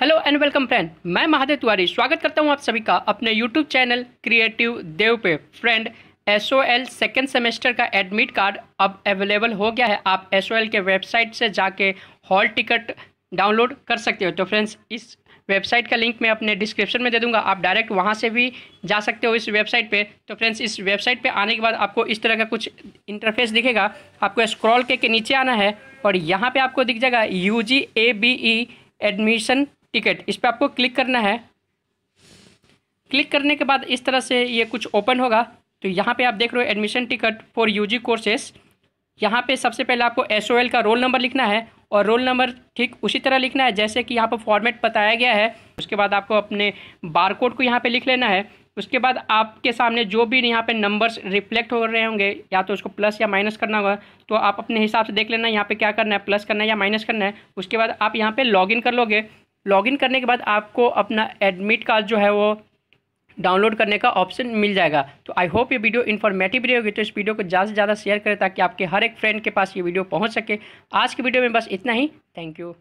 hello and welcome friend मैं महादेव तिवारी स्वागत करता हूं आप सभी का अपने यूट्यूब चैनल क्रिएटिव देव पे friend S O L second semester का एडमिट कार्ड अब अवेलेबल हो गया है आप एस ओ एल के वेबसाइट से जाके हॉल टिकट डाउनलोड कर सकते हो तो फ्रेंड्स इस वेबसाइट का लिंक मैं अपने डिस्क्रिप्शन में दे दूंगा आप डायरेक्ट वहां से भी जा सकते हो इस वेबसाइट पे तो फ्रेंड्स इस वेबसाइट पे आने के बाद आपको इस तरह का कुछ इंटरफेस दिखेगा आपको स्क्रॉल के, के नीचे आना है और यहाँ पे आपको दिख जाएगा U G A B E admission ticket इस पर आपको क्लिक करना है क्लिक करने के बाद इस तरह से ये कुछ ओपन होगा तो यहाँ पे आप देख रहे हो admission ticket for UG courses यहाँ पे सबसे पहले आपको एस का रोल नंबर लिखना है और रोल नंबर ठीक उसी तरह लिखना है जैसे कि यहाँ पर फॉर्मेट बताया गया है उसके बाद आपको अपने कोड को यहाँ पर लिख लेना है उसके बाद आपके सामने जो भी यहाँ पे नंबर्स रिफ्लेक्ट हो रहे होंगे या तो उसको प्लस या माइनस करना होगा तो आप अपने हिसाब से देख लेना यहाँ पे क्या करना है प्लस करना है या माइनस करना है उसके बाद आप यहाँ पे लॉगिन कर लोगे लॉगिन करने के बाद आपको अपना एडमिट कार्ड जो है वो डाउनलोड करने का ऑप्शन मिल जाएगा तो आई होप ये वीडियो इन्फॉर्मेटिव वीडियो होगी तो इस वीडियो को ज़्यादा से ज़्यादा शेयर करें ताकि आपके हर एक फ्रेंड के पास ये वीडियो पहुंच सके आज की वीडियो में बस इतना ही थैंक यू